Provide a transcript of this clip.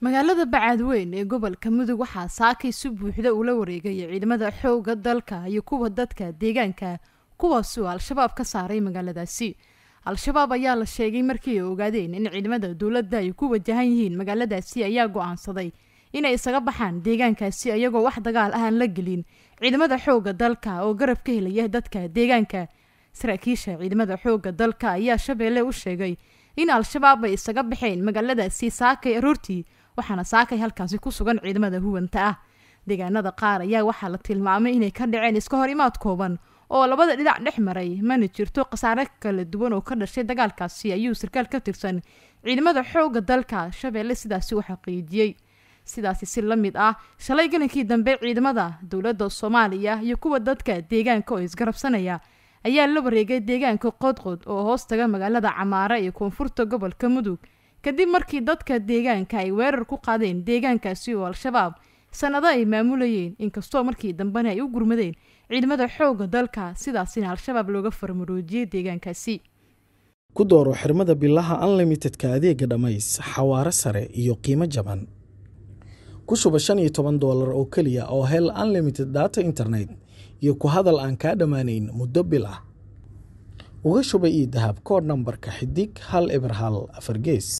magaalada bacad weyn ee gobolka mudug waxaa saakay si buuxda ula wareegay ciidamada xooga dalka iyo kuwa dadka deegaanka kuwaasuu al-shabaab ka saaray magaaladaasi al-shabaab ayaa la sheegay markii ay ogaadeen in ciidamada dowladda ay ku wajahan yihiin magaaladaasi ayaa go-aansaday inay isaga baxaan deegaankaasi iyagoo wax dagaal ahaan la gelin ciidamada xooga dalka oo garab ka helaya dadka deegaanka saraakiisha ciidamada xooga dalka ayaa shabeelle u sheegay in al-shabaab ay isaga baxeen magaaladaasi saakay aroortii waxaana saakay halkaasi ku sugan ciidamada huwanta ah deegaanada qaar ayaa waxaa la tilmaamay inay ka dhaceen iska hor imaad kooban oo labada dhinac dhex maray mana jirto khasaare kala duwan oo ka dhashay dagaalkaasi ayuu sarkaal ka tirsan ciidamada xooga dalka shabeelle sidaasi u xaqiijiyey sidaasi si la mid ah shalay galinkii dambe ciidamada dowladda soomaaliya iyo kuwa dadka deegaanka oo isgarabsanaya ayaa la wareegay deegaanka qodqod oo hoostaga magaalada camaara ee koonfurta gobolka mudug kadib markii dadka deegaanka ay weerar ku qaadeen deegaankaasi oo al-shabaab sanado ay maamulayeen inkastoo markii dambena ay u gurmadeen ciidamada xoogga dalka sidaasina al-shabaab looga farmaroojiyey deegaankaasi ku dooro xirmada bilaha unlimitedka adeega dhammays xawaare sare iyo qiimo jaban ku shuba shan iyo toban doolar oo keliya oo hel unlimited data internet iyo ku hadal aan kaa dhammaanayn muddo bil ah uga shuba io dahab kood nambarka xidig hal eber hal afargees